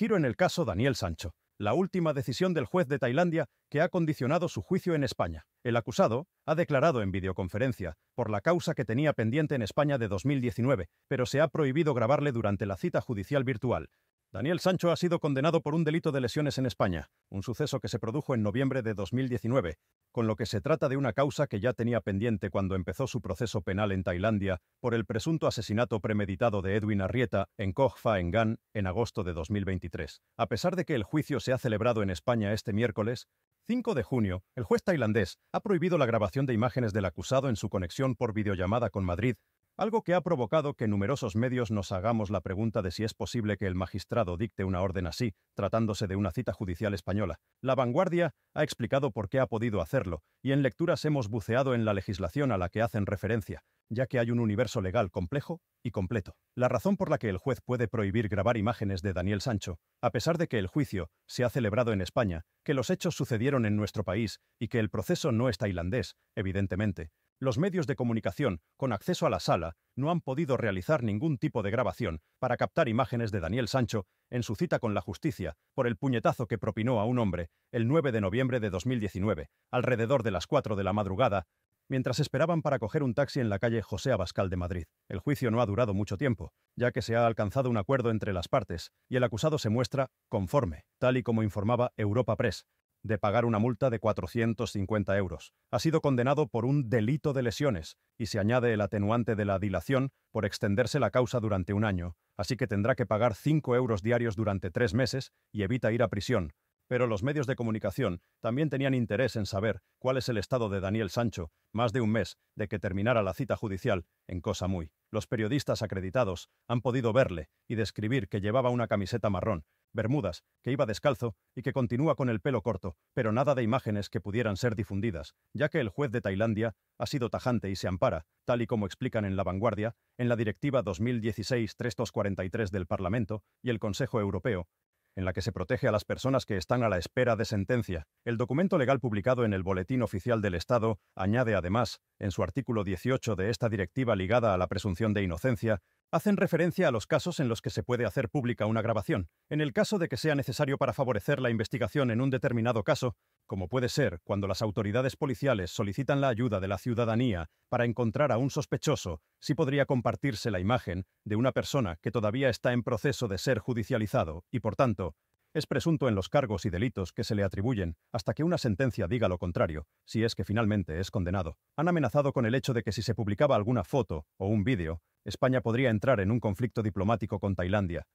Giro en el caso Daniel Sancho, la última decisión del juez de Tailandia que ha condicionado su juicio en España. El acusado ha declarado en videoconferencia por la causa que tenía pendiente en España de 2019, pero se ha prohibido grabarle durante la cita judicial virtual, Daniel Sancho ha sido condenado por un delito de lesiones en España, un suceso que se produjo en noviembre de 2019, con lo que se trata de una causa que ya tenía pendiente cuando empezó su proceso penal en Tailandia por el presunto asesinato premeditado de Edwin Arrieta en Koh Phangan en agosto de 2023. A pesar de que el juicio se ha celebrado en España este miércoles, 5 de junio, el juez tailandés ha prohibido la grabación de imágenes del acusado en su conexión por videollamada con Madrid algo que ha provocado que numerosos medios nos hagamos la pregunta de si es posible que el magistrado dicte una orden así, tratándose de una cita judicial española. La vanguardia ha explicado por qué ha podido hacerlo, y en lecturas hemos buceado en la legislación a la que hacen referencia, ya que hay un universo legal complejo y completo. La razón por la que el juez puede prohibir grabar imágenes de Daniel Sancho, a pesar de que el juicio se ha celebrado en España, que los hechos sucedieron en nuestro país y que el proceso no es tailandés, evidentemente, los medios de comunicación con acceso a la sala no han podido realizar ningún tipo de grabación para captar imágenes de Daniel Sancho en su cita con la justicia por el puñetazo que propinó a un hombre el 9 de noviembre de 2019, alrededor de las 4 de la madrugada, mientras esperaban para coger un taxi en la calle José Abascal de Madrid. El juicio no ha durado mucho tiempo, ya que se ha alcanzado un acuerdo entre las partes y el acusado se muestra conforme, tal y como informaba Europa Press, de pagar una multa de 450 euros. Ha sido condenado por un delito de lesiones y se añade el atenuante de la dilación por extenderse la causa durante un año, así que tendrá que pagar 5 euros diarios durante tres meses y evita ir a prisión. Pero los medios de comunicación también tenían interés en saber cuál es el estado de Daniel Sancho, más de un mes de que terminara la cita judicial, en cosa muy. Los periodistas acreditados han podido verle y describir que llevaba una camiseta marrón, bermudas, que iba descalzo y que continúa con el pelo corto, pero nada de imágenes que pudieran ser difundidas, ya que el juez de Tailandia ha sido tajante y se ampara, tal y como explican en La Vanguardia, en la Directiva 2016-343 del Parlamento y el Consejo Europeo, en la que se protege a las personas que están a la espera de sentencia. El documento legal publicado en el Boletín Oficial del Estado añade además, en su artículo 18 de esta directiva ligada a la presunción de inocencia, hacen referencia a los casos en los que se puede hacer pública una grabación, en el caso de que sea necesario para favorecer la investigación en un determinado caso, como puede ser cuando las autoridades policiales solicitan la ayuda de la ciudadanía para encontrar a un sospechoso, si podría compartirse la imagen de una persona que todavía está en proceso de ser judicializado y, por tanto, es presunto en los cargos y delitos que se le atribuyen hasta que una sentencia diga lo contrario, si es que finalmente es condenado. Han amenazado con el hecho de que si se publicaba alguna foto o un vídeo, España podría entrar en un conflicto diplomático con Tailandia,